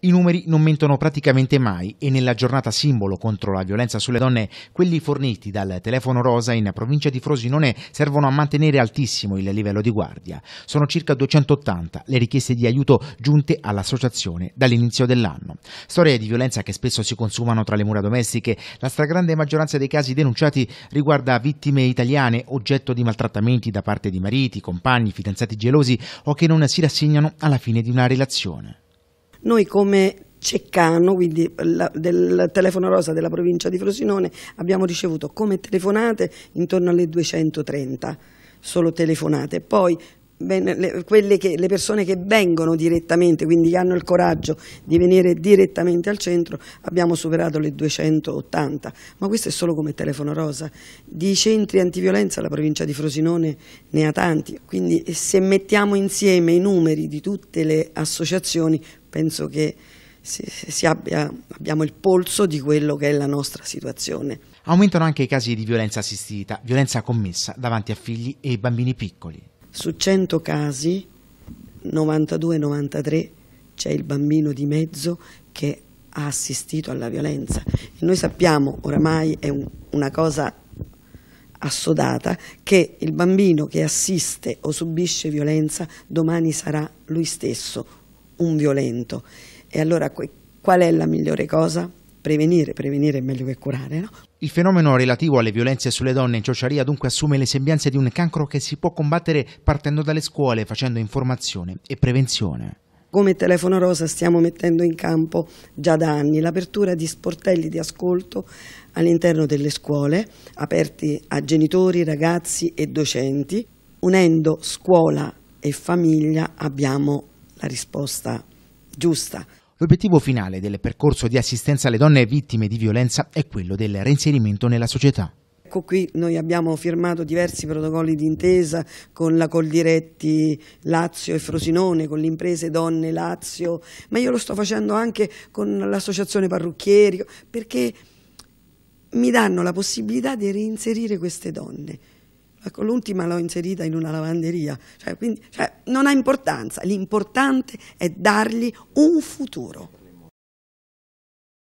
I numeri non mentono praticamente mai e nella giornata simbolo contro la violenza sulle donne, quelli forniti dal telefono rosa in provincia di Frosinone servono a mantenere altissimo il livello di guardia. Sono circa 280 le richieste di aiuto giunte all'associazione dall'inizio dell'anno. Storie di violenza che spesso si consumano tra le mura domestiche, la stragrande maggioranza dei casi denunciati riguarda vittime italiane oggetto di maltrattamenti da parte di mariti, compagni, fidanzati gelosi o che non si rassegnano alla fine di una relazione. Noi come Ceccano, quindi la, del telefono rosa della provincia di Frosinone, abbiamo ricevuto come telefonate intorno alle 230 solo telefonate. Poi ben, le, che, le, persone che vengono direttamente, quindi che hanno il coraggio di venire direttamente al centro, abbiamo superato le 280, ma questo è solo come telefono rosa. Di centri antiviolenza la provincia di Frosinone ne ha tanti, quindi eh, se mettiamo insieme i numeri di tutte le associazioni penso che si, si abbia, abbiamo il polso di quello che è la nostra situazione. Aumentano anche i casi di violenza assistita, violenza commessa davanti a figli e bambini piccoli su 100 casi, 92-93, c'è il bambino di mezzo che ha assistito alla violenza. E noi sappiamo, oramai è un, una cosa assodata, che il bambino che assiste o subisce violenza domani sarà lui stesso un violento. E allora qual è la migliore cosa? Prevenire, prevenire è meglio che curare, no? Il fenomeno relativo alle violenze sulle donne in ciociaria dunque assume le sembianze di un cancro che si può combattere partendo dalle scuole, facendo informazione e prevenzione. Come Telefono Rosa stiamo mettendo in campo già da anni l'apertura di sportelli di ascolto all'interno delle scuole, aperti a genitori, ragazzi e docenti. Unendo scuola e famiglia abbiamo la risposta giusta. L'obiettivo finale del percorso di assistenza alle donne vittime di violenza è quello del reinserimento nella società. Ecco qui noi abbiamo firmato diversi protocolli d'intesa con la Coldiretti Lazio e Frosinone, con le imprese Donne Lazio, ma io lo sto facendo anche con l'associazione parrucchieri perché mi danno la possibilità di reinserire queste donne. Ecco, l'ultima l'ho inserita in una lavanderia, cioè, quindi, cioè, non ha importanza, l'importante è dargli un futuro.